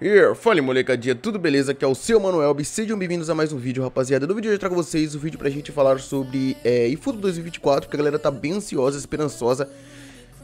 Yeah, fala molecadinha, tudo beleza? Aqui é o seu Manuel e sejam bem-vindos a mais um vídeo, rapaziada. No vídeo de hoje eu trago vocês o um vídeo pra gente falar sobre é, eFootball 2024, porque a galera tá bem ansiosa, esperançosa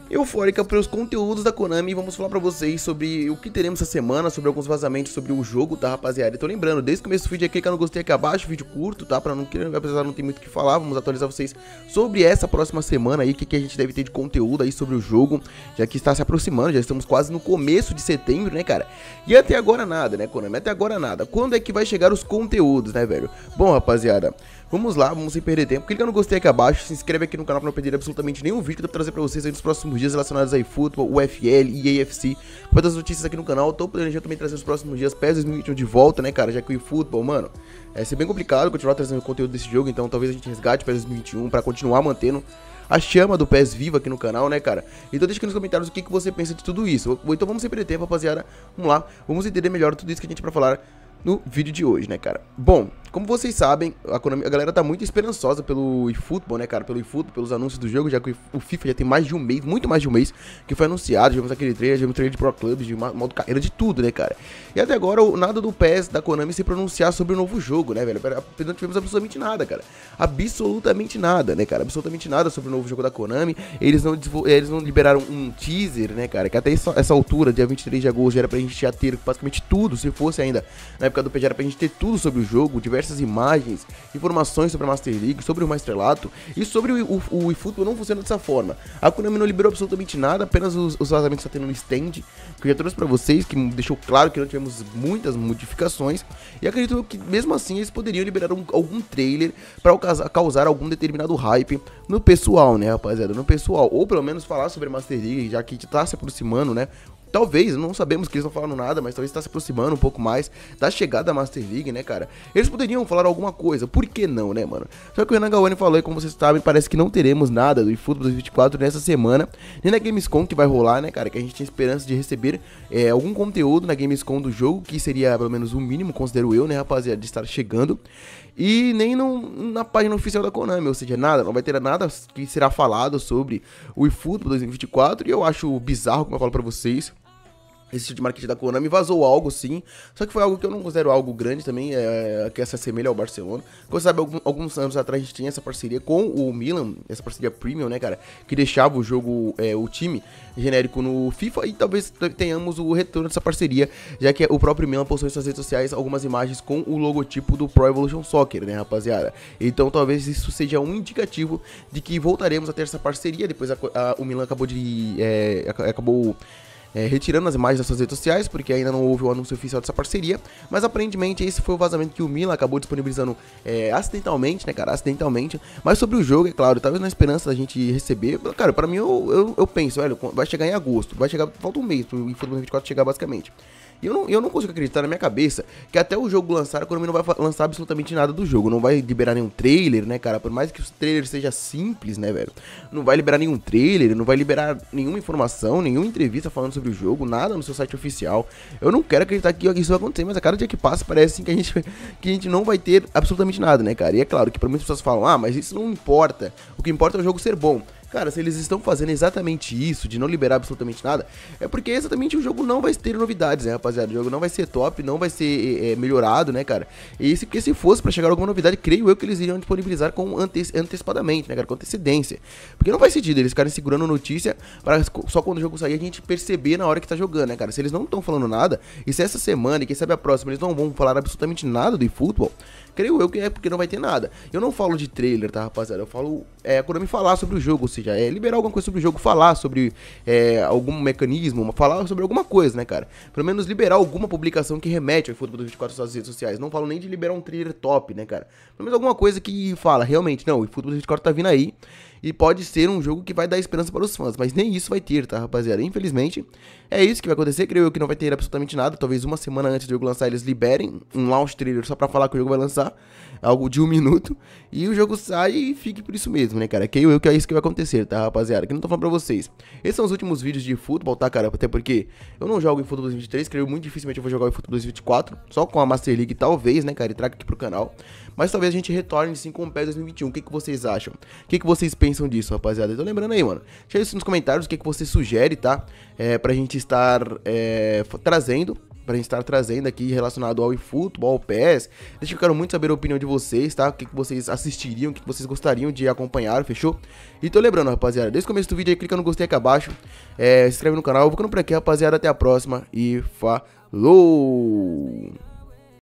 eufórica para os conteúdos da Konami e vamos falar para vocês sobre o que teremos essa semana, sobre alguns vazamentos sobre o jogo, tá rapaziada? Então lembrando, desde o começo do vídeo, clica no gostei aqui abaixo, vídeo curto, tá? Para não apesar não ter muito o que falar, vamos atualizar vocês sobre essa próxima semana aí, o que, que a gente deve ter de conteúdo aí sobre o jogo, já que está se aproximando, já estamos quase no começo de setembro, né, cara? E até agora nada, né, Konami? Até agora nada. Quando é que vai chegar os conteúdos, né, velho? Bom, rapaziada, vamos lá, vamos sem perder tempo. Clica no gostei aqui abaixo, se inscreve aqui no canal para não perder absolutamente nenhum vídeo que eu trazer para vocês aí nos próximos nos dias relacionados a eFootball, UFL e AFC. Com outras notícias aqui no canal, tô planejando também trazer os próximos dias PES 2021 de volta, né, cara? Já que o eFootball, mano, é ser bem complicado continuar trazendo conteúdo desse jogo, então talvez a gente resgate PES 2021 para continuar mantendo a chama do PES viva aqui no canal, né, cara? Então deixa aqui nos comentários o que, que você pensa de tudo isso. Então vamos sem perder tempo, rapaziada. Vamos lá, vamos entender melhor tudo isso que a gente pra falar no vídeo de hoje, né, cara? Bom, como vocês sabem, a, a galera tá muito esperançosa pelo eFootball, né, cara? Pelo eFootball, pelos anúncios do jogo, já que o FIFA já tem mais de um mês, muito mais de um mês, que foi anunciado. Já vimos aquele trailer, já vimos trailer de Pro Clubs, de modo carreira, de tudo, né, cara? E até agora, nada do PES da Konami se pronunciar sobre o novo jogo, né, velho? Não tivemos absolutamente nada, cara. Absolutamente nada, né, cara? Absolutamente nada sobre o novo jogo da Konami. Eles não, eles não liberaram um teaser, né, cara? Que até essa, essa altura, dia 23 de agosto, já era pra gente já ter basicamente tudo, se fosse ainda, né, época do era pra gente ter tudo sobre o jogo, diversas imagens, informações sobre a Master League, sobre o Maestrelato e sobre o, eFootball não funciona dessa forma. A Konami não liberou absolutamente nada, apenas os, os vazamentos que tá tendo no stand, que eu já trouxe pra vocês, que deixou claro que não tivemos muitas modificações. E acredito que mesmo assim eles poderiam liberar um, algum trailer pra causar algum determinado hype no pessoal, né, rapaziada? No pessoal. Ou pelo menos falar sobre a Master League, já que a gente tá se aproximando, né? talvez, não sabemos que eles não falaram nada, mas talvez está se aproximando um pouco mais da chegada da Master League, né, cara? Eles poderiam falar alguma coisa, por que não, né, mano? Só que o Renan Gawane falou, e como vocês sabem, parece que não teremos nada do eFootball 2024 nessa semana, nem na Gamescom que vai rolar, né, cara? Que a gente tinha esperança de receber é, algum conteúdo na Gamescom do jogo, que seria pelo menos o mínimo, considero eu, né, rapaziada, de estar chegando. E nem no, na página oficial da Konami, ou seja, nada, não vai ter nada que será falado sobre o eFootball 2024, e eu acho bizarro, como eu falo pra vocês. Esse tipo de marketing da Konami, vazou algo sim, só que foi algo que eu não considero algo grande também, é, que se assemelha ao Barcelona. Como você sabe, algum, alguns anos atrás a gente tinha essa parceria com o Milan, essa parceria premium, né, cara, que deixava o jogo, é, o time genérico no FIFA e talvez tenhamos o retorno dessa parceria, já que o próprio Milan postou em suas redes sociais algumas imagens com o logotipo do Pro Evolution Soccer, né, rapaziada? Então talvez isso seja um indicativo de que voltaremos a ter essa parceria, depois a, a, o Milan acabou de... É, acabou é, retirando as imagens das suas redes sociais, porque ainda não houve o anúncio oficial dessa parceria, mas aparentemente esse foi o vazamento que o Milan acabou disponibilizando é, acidentalmente, né, cara, acidentalmente, mas sobre o jogo, é claro, talvez na esperança da gente receber, cara, para mim eu, eu, eu, penso, velho, vai chegar em agosto, vai chegar, falta um mês pro futebol 24 chegar basicamente. E eu não, eu não consigo acreditar na minha cabeça que até o jogo lançar, a Konami não vai lançar absolutamente nada do jogo. Não vai liberar nenhum trailer, né, cara? Por mais que o trailer seja simples, né, velho? Não vai liberar nenhum trailer, não vai liberar nenhuma informação, nenhuma entrevista falando sobre o jogo, nada no seu site oficial. Eu não quero acreditar que isso vai acontecer, mas a cada dia que passa parece que a gente, que a gente não vai ter absolutamente nada, né, cara? E é claro que para muitas pessoas falam, ah, mas isso não importa. O que importa é o jogo ser bom. Cara, se eles estão fazendo exatamente isso, de não liberar absolutamente nada, é porque exatamente o jogo não vai ter novidades, né, rapaziada? O jogo não vai ser top, não vai ser é, melhorado, né, cara? E se, porque se fosse para chegar alguma novidade, creio eu que eles iriam disponibilizar com ante antecipadamente, né, cara? Com antecedência. Porque não faz sentido eles ficarem segurando notícia para só quando o jogo sair a gente perceber na hora que tá jogando, né, cara? Se eles não estão falando nada, e se essa semana, e quem sabe a próxima, eles não vão falar absolutamente nada do futebol, creio eu que é porque não vai ter nada. Eu não falo de trailer, tá, rapaziada? Eu falo é, quando eu me falar sobre o jogo, ou seja, seja, é liberar alguma coisa sobre o jogo, falar sobre é, algum mecanismo, falar sobre alguma coisa, né, cara? Pelo menos liberar alguma publicação que remete ao futebol 24 nas redes sociais. Não falo nem de liberar um trailer top, né, cara? Pelo menos alguma coisa que fala, realmente, não, o futebol 24 tá vindo aí e pode ser um jogo que vai dar esperança para os fãs, mas nem isso vai ter, tá, rapaziada? Infelizmente, é isso que vai acontecer, creio eu que não vai ter absolutamente nada, talvez uma semana antes do jogo lançar eles liberem um launch trailer só para falar que o jogo vai lançar, algo de um minuto, e o jogo sai e fique por isso mesmo, né, cara? Creio eu que é isso que vai acontecer, tá, rapaziada? Que não tô falando pra vocês. Esses são os últimos vídeos de futebol, tá, cara? Até porque eu não jogo em futebol 2023, creio muito dificilmente eu vou jogar em futebol 2024, só com a Master League talvez, né, cara, e traga aqui pro canal. Mas talvez a gente retorne sim com o PES 2021. O que, que vocês acham? O que, que vocês pensam disso, rapaziada? tô lembrando aí, mano. Deixa isso nos comentários o que, que você sugere, tá? É, pra gente estar é, trazendo pra gente estar trazendo aqui relacionado ao eFootball, ao PES. Deixa eu quero muito saber a opinião de vocês, tá? O que, que vocês assistiriam, o que, que vocês gostariam de acompanhar, fechou? E tô lembrando, rapaziada, desde o começo do vídeo aí, clica no gostei aqui abaixo, é, se inscreve no canal, eu vou ficando por aqui, rapaziada, até a próxima e falou!